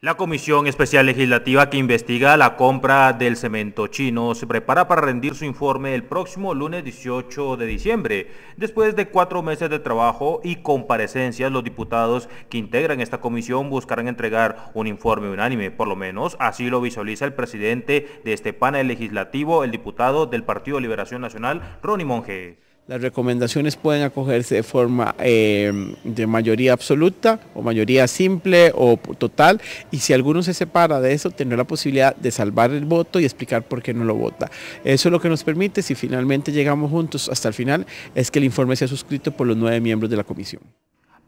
La Comisión Especial Legislativa que investiga la compra del cemento chino se prepara para rendir su informe el próximo lunes 18 de diciembre. Después de cuatro meses de trabajo y comparecencias, los diputados que integran esta comisión buscarán entregar un informe unánime. Por lo menos así lo visualiza el presidente de este panel legislativo, el diputado del Partido Liberación Nacional, Ronnie Monge. Las recomendaciones pueden acogerse de forma eh, de mayoría absoluta o mayoría simple o total y si alguno se separa de eso, tendrá la posibilidad de salvar el voto y explicar por qué no lo vota. Eso es lo que nos permite, si finalmente llegamos juntos hasta el final, es que el informe sea suscrito por los nueve miembros de la comisión.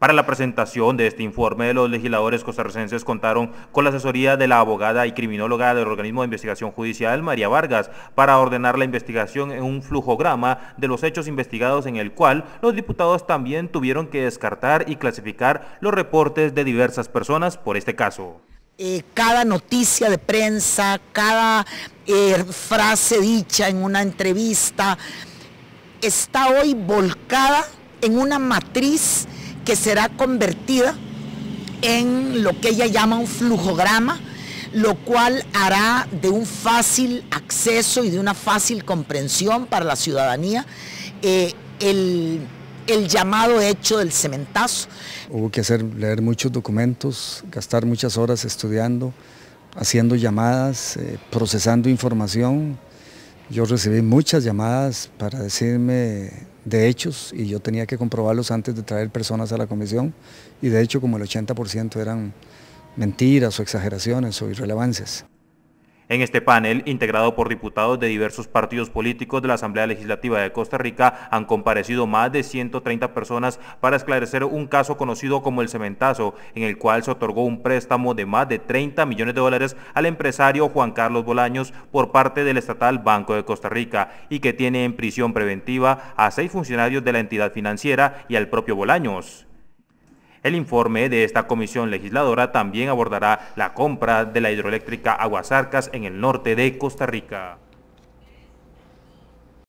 Para la presentación de este informe, los legisladores costarricenses contaron con la asesoría de la abogada y criminóloga del organismo de investigación judicial, María Vargas, para ordenar la investigación en un flujograma de los hechos investigados en el cual los diputados también tuvieron que descartar y clasificar los reportes de diversas personas por este caso. Eh, cada noticia de prensa, cada eh, frase dicha en una entrevista, está hoy volcada en una matriz que será convertida en lo que ella llama un flujograma, lo cual hará de un fácil acceso y de una fácil comprensión para la ciudadanía eh, el, llamado hecho del cementazo. Hubo que leer muchos documentos, gastar muchas horas estudiando, haciendo llamadas, eh, procesando información. Yo recibí muchas llamadas para decirme de hechos y yo tenía que comprobarlos antes de traer personas a la comisión y de hecho como el 80% eran mentiras o exageraciones o irrelevancias. En este panel, integrado por diputados de diversos partidos políticos de la Asamblea Legislativa de Costa Rica, han comparecido más de 130 personas para esclarecer un caso conocido como el cementazo, en el cual se otorgó un préstamo de más de 30 millones de dólares al empresario Juan Carlos Bolaños por parte del estatal Banco de Costa Rica y que tiene en prisión preventiva a seis funcionarios de la entidad financiera y al propio Bolaños. El informe de esta comisión legisladora también abordará la compra de la hidroeléctrica Aguasarcas en el norte de Costa Rica.